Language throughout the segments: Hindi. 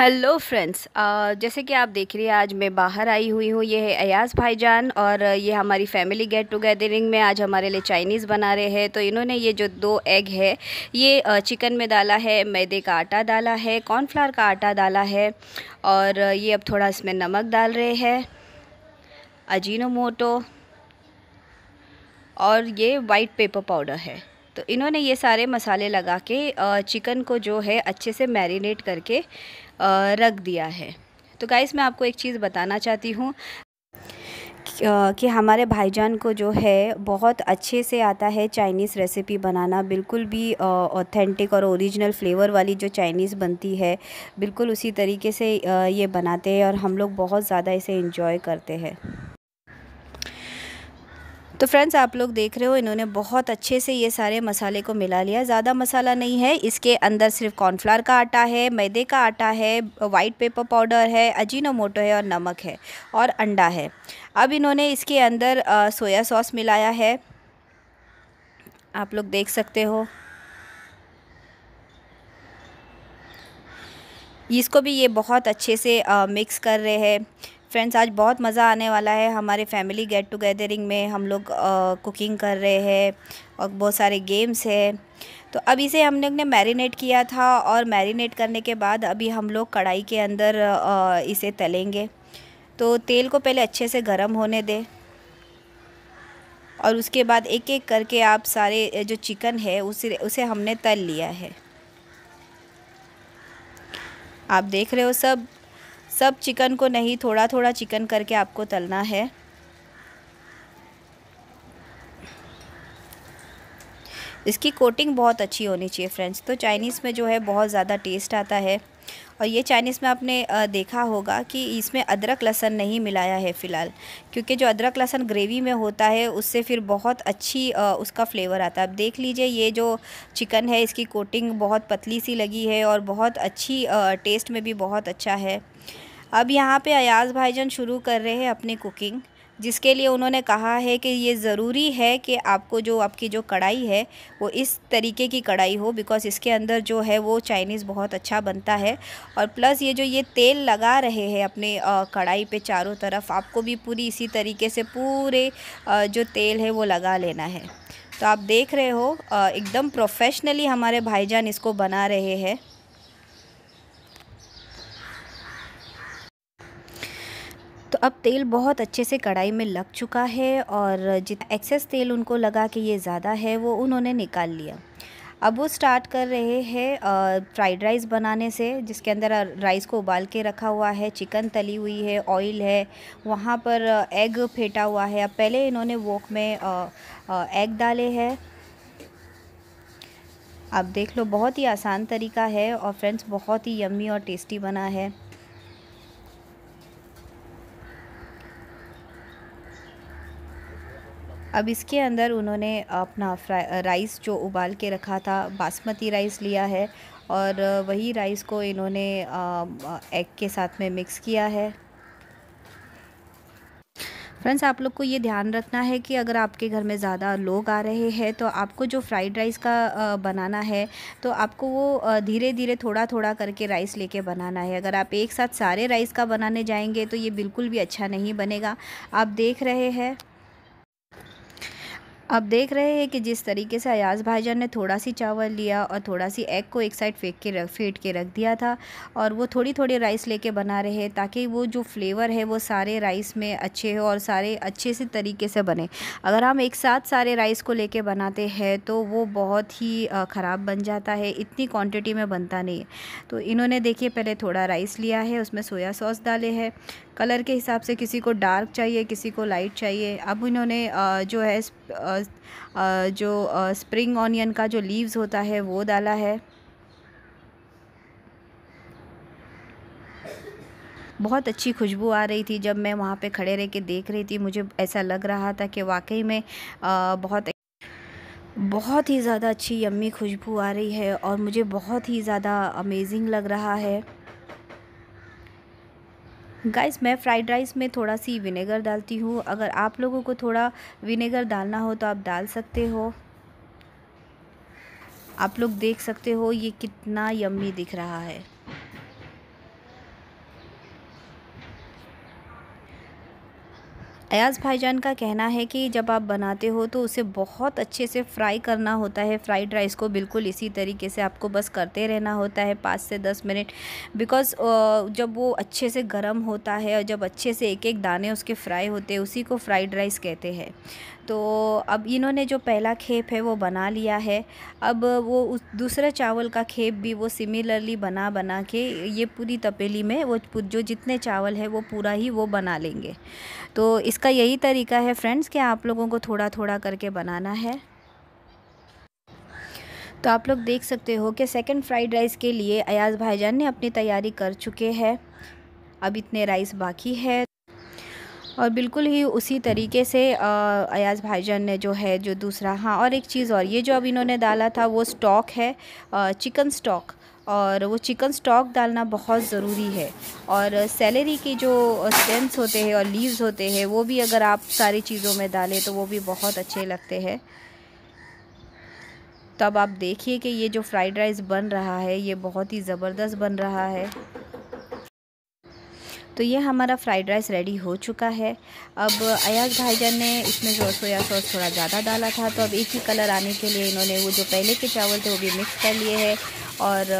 हेलो फ्रेंड्स uh, जैसे कि आप देख रहे हैं आज मैं बाहर आई हुई हूँ ये है अयाज भाईजान और ये हमारी फैमिली गेट टुगेदरिंग में आज हमारे लिए चाइनीज़ बना रहे हैं तो इन्होंने ये जो दो एग है ये चिकन uh, में डाला है मैदे का आटा डाला है कॉर्नफ्लावर का आटा डाला है और uh, ये अब थोड़ा इसमें नमक डाल रहे हैं अजीनो और ये वाइट पेपर पाउडर है तो इन्होंने ये सारे मसाले लगा के चिकन को जो है अच्छे से मैरिनेट करके रख दिया है तो गाइस मैं आपको एक चीज़ बताना चाहती हूँ कि हमारे भाईजान को जो है बहुत अच्छे से आता है चाइनीज़ रेसिपी बनाना बिल्कुल भी ऑथेंटिक और ओरिजिनल फ्लेवर वाली जो चाइनीज़ बनती है बिल्कुल उसी तरीके से ये बनाते हैं और हम लोग बहुत ज़्यादा इसे इन्जॉय करते हैं तो फ्रेंड्स आप लोग देख रहे हो इन्होंने बहुत अच्छे से ये सारे मसाले को मिला लिया ज़्यादा मसाला नहीं है इसके अंदर सिर्फ कॉर्नफ्लावर का आटा है मैदे का आटा है वाइट पेपर पाउडर है अजीनोमोटो है और नमक है और अंडा है अब इन्होंने इसके अंदर सोया सॉस मिलाया है आप लोग देख सकते हो इसको भी ये बहुत अच्छे से आ, मिक्स कर रहे हैं फ्रेंड्स आज बहुत मज़ा आने वाला है हमारे फैमिली गेट टुगेदरिंग में हम लोग कुकिंग कर रहे हैं और बहुत सारे गेम्स है तो अब इसे हम लोग ने मैरिनेट किया था और मैरिनेट करने के बाद अभी हम लोग कढ़ाई के अंदर आ, इसे तलेंगे तो तेल को पहले अच्छे से गर्म होने दें और उसके बाद एक एक करके आप सारे जो चिकन है उसे उसे हमने तल लिया है आप देख रहे हो सब सब चिकन को नहीं थोड़ा थोड़ा चिकन करके आपको तलना है इसकी कोटिंग बहुत अच्छी होनी चाहिए फ्रेंड्स तो चाइनीज़ में जो है बहुत ज़्यादा टेस्ट आता है और ये चाइनीज़ में आपने देखा होगा कि इसमें अदरक लहसन नहीं मिलाया है फ़िलहाल क्योंकि जो अदरक लहसन ग्रेवी में होता है उससे फिर बहुत अच्छी उसका फ्लेवर आता है अब देख लीजिए ये जो चिकन है इसकी कोटिंग बहुत पतली सी लगी है और बहुत अच्छी टेस्ट में भी बहुत अच्छा है अब यहाँ पे अयाज़ भाईजान शुरू कर रहे हैं अपनी कुकिंग जिसके लिए उन्होंने कहा है कि ये ज़रूरी है कि आपको जो आपकी जो कढ़ाई है वो इस तरीके की कढ़ाई हो बिकॉज़ इसके अंदर जो है वो चाइनीज़ बहुत अच्छा बनता है और प्लस ये जो ये तेल लगा रहे हैं अपने कढ़ाई पे चारों तरफ आपको भी पूरी इसी तरीके से पूरे जो तेल है वो लगा लेना है तो आप देख रहे हो एकदम प्रोफेशनली हमारे भाईजान इसको बना रहे हैं अब तेल बहुत अच्छे से कढ़ाई में लग चुका है और जितना एक्सेस तेल उनको लगा कि ये ज़्यादा है वो उन्होंने निकाल लिया अब वो स्टार्ट कर रहे हैं फ्राइड राइस बनाने से जिसके अंदर राइस को उबाल के रखा हुआ है चिकन तली हुई है ऑयल है वहाँ पर एग फेंटा हुआ है अब पहले इन्होंने वोक में एग डाले हैं आप देख लो बहुत ही आसान तरीका है और फ्रेंड्स बहुत ही यम्मी और टेस्टी बना है अब इसके अंदर उन्होंने अपना राइस जो उबाल के रखा था बासमती राइस लिया है और वही राइस को इन्होंने एग के साथ में मिक्स किया है फ्रेंड्स आप लोग को ये ध्यान रखना है कि अगर आपके घर में ज़्यादा लोग आ रहे हैं तो आपको जो फ्राइड राइस का बनाना है तो आपको वो धीरे धीरे थोड़ा थोड़ा करके राइस लेके बनाना है अगर आप एक साथ सारे राइस का बनाने जाएंगे तो ये बिल्कुल भी अच्छा नहीं बनेगा आप देख रहे हैं अब देख रहे हैं कि जिस तरीके से अयाज़ भाईजान ने थोड़ा सी चावल लिया और थोड़ा सी एग को एक साइड फेंक के रख फेंट के रख दिया था और वो थोड़ी थोड़ी राइस लेके बना रहे हैं ताकि वो जो फ्लेवर है वो सारे राइस में अच्छे हो और सारे अच्छे से तरीके से बने अगर हम एक साथ सारे राइस को लेके बनाते हैं तो वो बहुत ही ख़राब बन जाता है इतनी क्वान्टिटी में बनता नहीं है तो इन्होंने देखिए पहले थोड़ा राइस लिया है उसमें सोया सॉस डाले है कलर के हिसाब से किसी को डार्क चाहिए किसी को लाइट चाहिए अब उन्होंने जो है जो स्प्रिंग ऑनियन का जो लीव्स होता है वो डाला है बहुत अच्छी खुशबू आ रही थी जब मैं वहाँ पे खड़े रह के देख रही थी मुझे ऐसा लग रहा था कि वाकई में बहुत बहुत ही ज़्यादा अच्छी यम्मी खुशबू आ रही है और मुझे बहुत ही ज़्यादा अमेजिंग लग रहा है गाइस मैं फ्राइड राइस में थोड़ा सी विनेगर डालती हूँ अगर आप लोगों को थोड़ा विनेगर डालना हो तो आप डाल सकते हो आप लोग देख सकते हो ये कितना यम्मी दिख रहा है अयाज़ भाईजान का कहना है कि जब आप बनाते हो तो उसे बहुत अच्छे से फ्राई करना होता है फ्राइड राइस को बिल्कुल इसी तरीके से आपको बस करते रहना होता है पाँच से दस मिनट बिकॉज़ जब वो अच्छे से गर्म होता है और जब अच्छे से एक एक दाने उसके फ्राई होते हैं उसी को फ्राइड राइस कहते हैं तो अब इन्होंने जो पहला खेप है वो बना लिया है अब वो उस दूसरे चावल का खेप भी वो सिमिलरली बना बना के ये पूरी तपेली में वो जो जितने चावल है वो पूरा ही वो बना लेंगे तो इसका यही तरीका है फ्रेंड्स कि आप लोगों को थोड़ा थोड़ा करके बनाना है तो आप लोग देख सकते हो कि सेकंड फ्राइड राइस के लिए अयाज भाईजान ने अपनी तैयारी कर चुके हैं अब इतने राइस बाकी है और बिल्कुल ही उसी तरीके से अयाज़ भाईजान ने जो है जो दूसरा हाँ और एक चीज़ और ये जो अब इन्होंने डाला था वो स्टॉक है चिकन स्टॉक और वो चिकन स्टॉक डालना बहुत ज़रूरी है और सैलरी के जो स्टेम्स होते हैं और लीव्स होते हैं वो भी अगर आप सारी चीज़ों में डालें तो वो भी बहुत अच्छे लगते हैं तब आप देखिए कि ये जो फ्राइड राइस बन रहा है ये बहुत ही ज़बरदस्त बन रहा है तो ये हमारा फ्राइड राइस रेडी हो चुका है अब अयाज भाईजान ने इसमें जो सोया सॉस थोड़ा ज़्यादा डाला था तो अब एक ही कलर आने के लिए इन्होंने वो जो पहले के चावल थे वो भी मिक्स कर लिए हैं और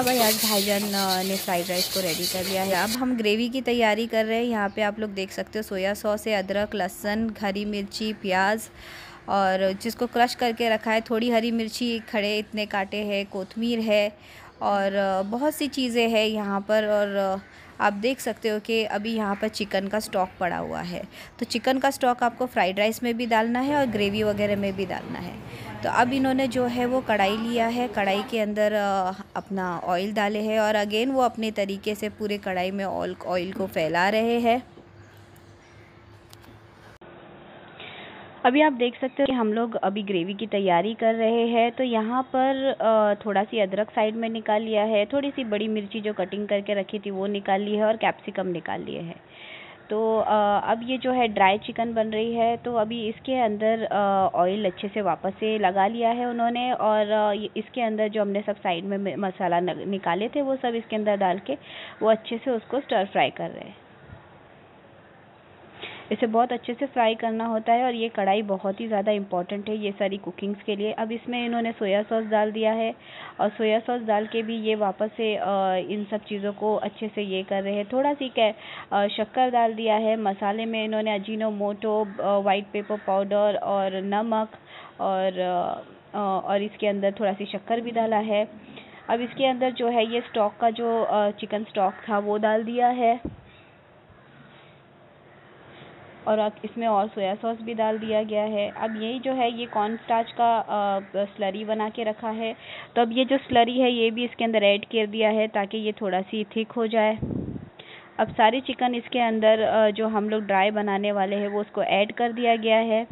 अब अयाज भाईजान ने फ्राइड राइस को रेडी कर लिया है अब हम ग्रेवी की तैयारी कर रहे हैं यहाँ पर आप लोग देख सकते हो सोया सॉस है अदरक लहसन हरी मिर्ची प्याज और जिसको क्रश करके रखा है थोड़ी हरी मिर्ची खड़े इतने काटे हैं कोथमीर है और बहुत सी चीज़ें हैं यहाँ पर और आप देख सकते हो कि अभी यहाँ पर चिकन का स्टॉक पड़ा हुआ है तो चिकन का स्टॉक आपको फ्राइड राइस में भी डालना है और ग्रेवी वगैरह में भी डालना है तो अब इन्होंने जो है वो कढ़ाई लिया है कढ़ाई के अंदर अपना ऑयल डाले है और अगेन वो अपने तरीके से पूरे कढ़ाई में ऑयल ऑयल को फैला रहे हैं अभी आप देख सकते हो कि हम लोग अभी ग्रेवी की तैयारी कर रहे हैं तो यहाँ पर थोड़ा सी अदरक साइड में निकाल लिया है थोड़ी सी बड़ी मिर्ची जो कटिंग करके रखी थी वो निकाल ली है और कैप्सिकम निकाल लिए है तो अब ये जो है ड्राई चिकन बन रही है तो अभी इसके अंदर ऑयल अच्छे से वापस से लगा लिया है उन्होंने और इसके अंदर जो हमने सब साइड में मसाला निकाले थे वो सब इसके अंदर डाल के वो अच्छे से उसको स्टर फ्राई कर रहे हैं इसे बहुत अच्छे से फ्राई करना होता है और ये कढ़ाई बहुत ही ज़्यादा इंपॉर्टेंट है ये सारी कुकिंग्स के लिए अब इसमें इन्होंने सोया सॉस डाल दिया है और सोया सॉस डाल के भी ये वापस से इन सब चीज़ों को अच्छे से ये कर रहे हैं थोड़ा सी कै शक्कर डाल दिया है मसाले में इन्होंने Ajinomoto white pepper powder और नमक और और इसके अंदर थोड़ा सी शक्कर भी डाला है अब इसके अंदर जो है ये स्टॉक का जो चिकन स्टॉक था वो डाल दिया है और इसमें और सोया सॉस भी डाल दिया गया है अब यही जो है ये कॉर्न स्टार्च का स्लरी बना के रखा है तो अब ये जो स्लरी है ये भी इसके अंदर ऐड कर दिया है ताकि ये थोड़ा सी थिक हो जाए अब सारे चिकन इसके अंदर जो हम लोग ड्राई बनाने वाले हैं वो उसको ऐड कर दिया गया है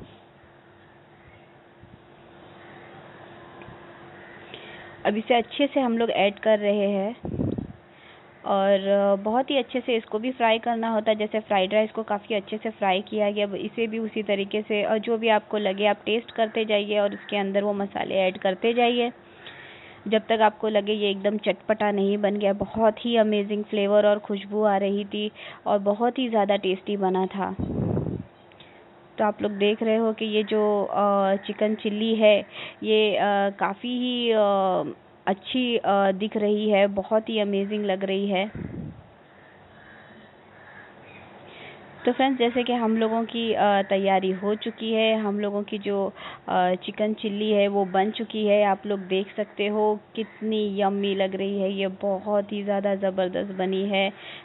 अब इसे अच्छे से हम लोग ऐड कर रहे हैं और बहुत ही अच्छे से इसको भी फ्राई करना होता है जैसे फ्राइड राइस को काफ़ी अच्छे से फ्राई किया गया इसे भी उसी तरीके से और जो भी आपको लगे आप टेस्ट करते जाइए और उसके अंदर वो मसाले ऐड करते जाइए जब तक आपको लगे ये एकदम चटपटा नहीं बन गया बहुत ही अमेजिंग फ्लेवर और खुशबू आ रही थी और बहुत ही ज़्यादा टेस्टी बना था तो आप लोग देख रहे हो कि ये जो चिकन चिल्ली है ये काफ़ी ही अच्छी दिख रही है बहुत ही अमेजिंग लग रही है तो फ्रेंड्स जैसे कि हम लोगों की तैयारी हो चुकी है हम लोगों की जो चिकन चिल्ली है वो बन चुकी है आप लोग देख सकते हो कितनी यम्मी लग रही है ये बहुत ही ज़्यादा ज़बरदस्त बनी है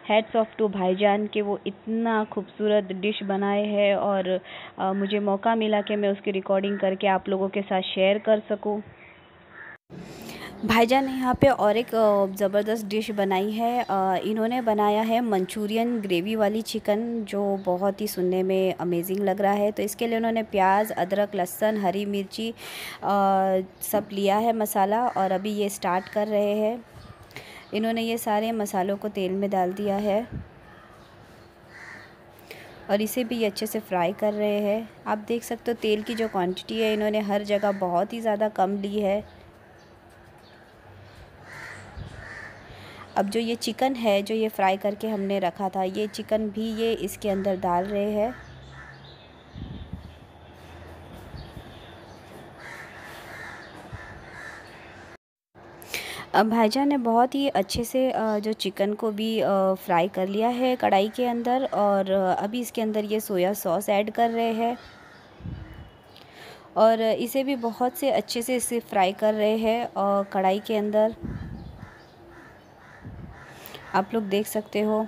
हेड्स ऑफ टू भाईजान के वो इतना खूबसूरत डिश बनाए हैं और मुझे मौका मिला कि मैं उसकी रिकॉर्डिंग करके आप लोगों के साथ शेयर कर सकूँ भाईजान ने यहाँ पे और एक ज़बरदस्त डिश बनाई है इन्होंने बनाया है मंचूरियन ग्रेवी वाली चिकन जो बहुत ही सुनने में अमेजिंग लग रहा है तो इसके लिए उन्होंने प्याज अदरक लहसन हरी मिर्ची सब लिया है मसाला और अभी ये स्टार्ट कर रहे हैं इन्होंने ये सारे मसालों को तेल में डाल दिया है और इसे भी अच्छे से फ्राई कर रहे हैं आप देख सकते हो तेल की जो क्वांटिटी है इन्होंने हर जगह बहुत ही ज़्यादा कम ली है अब जो ये चिकन है जो ये फ्राई करके हमने रखा था ये चिकन भी ये इसके अंदर डाल रहे हैं भाईजान ने बहुत ही अच्छे से जो चिकन को भी फ्राई कर लिया है कढ़ाई के अंदर और अभी इसके अंदर ये सोया सॉस ऐड कर रहे हैं और इसे भी बहुत से अच्छे से इसे फ्राई कर रहे हैं और कढ़ाई के अंदर आप लोग देख सकते हो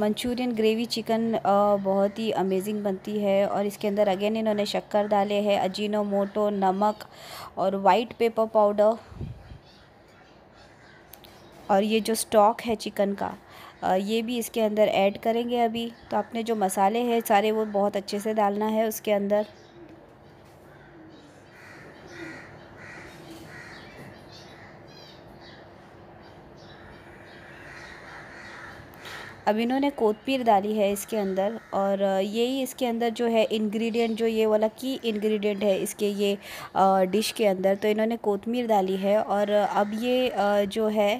मंचूरियन ग्रेवी चिकन बहुत ही अमेजिंग बनती है और इसके अंदर अगेन इन्होंने शक्कर डाले हैं अजीनो मोटो नमक और वाइट पेपर पाउडर और ये जो स्टॉक है चिकन का ये भी इसके अंदर ऐड करेंगे अभी तो आपने जो मसाले हैं सारे वो बहुत अच्छे से डालना है उसके अंदर अब इन्होंने कोतपीर डाली है इसके अंदर और यही इसके अंदर जो है इंग्रेडिएंट जो ये वाला की इंग्रेडिएंट है इसके ये डिश के अंदर तो इन्होंने कोतमीर डाली है और अब ये जो है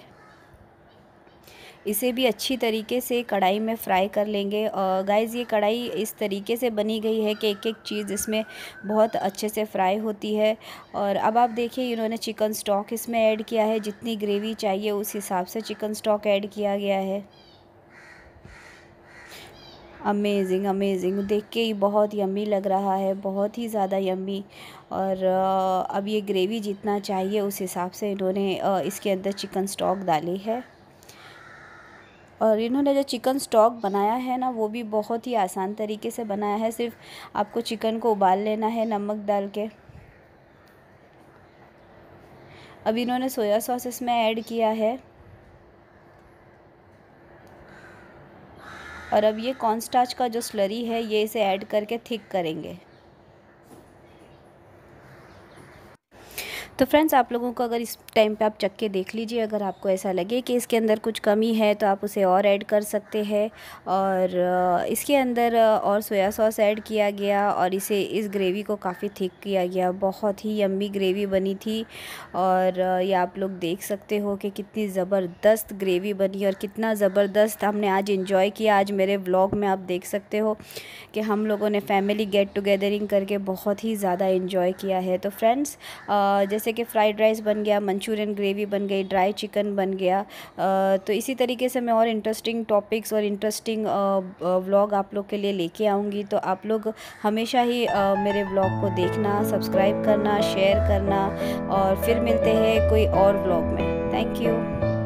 इसे भी अच्छी तरीके से कढ़ाई में फ्राई कर लेंगे और गाइज़ ये कढ़ाई इस तरीके से बनी गई है कि एक एक चीज़ इसमें बहुत अच्छे से फ्राई होती है और अब आप देखिए इन्होंने चिकन स्टॉक इसमें ऐड किया है जितनी ग्रेवी चाहिए उस हिसाब से चिकन स्टॉक ऐड किया गया है अमेजिंग अमेजिंग देख के ही बहुत यम्मी लग रहा है बहुत ही ज़्यादा यम्मी और अब ये ग्रेवी जितना चाहिए उस हिसाब से इन्होंने इसके अंदर चिकन स्टॉक डाली है और इन्होंने जो चिकन स्टॉक बनाया है ना वो भी बहुत ही आसान तरीके से बनाया है सिर्फ आपको चिकन को उबाल लेना है नमक डाल के अब इन्होंने सोया सॉस इसमें ऐड किया है और अब ये कॉर्न स्टार्च का जो स्लरी है ये इसे ऐड करके थिक करेंगे तो फ्रेंड्स आप लोगों को अगर इस टाइम पे आप चक के देख लीजिए अगर आपको ऐसा लगे कि इसके अंदर कुछ कमी है तो आप उसे और ऐड कर सकते हैं और इसके अंदर और सोया सॉस ऐड किया गया और इसे इस ग्रेवी को काफ़ी थिक किया गया बहुत ही यम्मी ग्रेवी बनी थी और ये आप लोग देख सकते हो कि कितनी ज़बरदस्त ग्रेवी बनी और कितना ज़बरदस्त हमने आज इन्जॉय किया आज मेरे व्लॉग में आप देख सकते हो कि हम लोगों ने फैमिली गेट टुगेदरिंग करके बहुत ही ज़्यादा इन्जॉय किया है तो फ्रेंड्स जैसे जैसे कि फ्राइड राइस बन गया मंचूरियन ग्रेवी बन गई ड्राई चिकन बन गया तो इसी तरीके से मैं और इंटरेस्टिंग टॉपिक्स और इंटरेस्टिंग व्लॉग आप लोग के लिए लेके आऊँगी तो आप लोग हमेशा ही मेरे व्लॉग को देखना सब्सक्राइब करना शेयर करना और फिर मिलते हैं कोई और व्लॉग में थैंक यू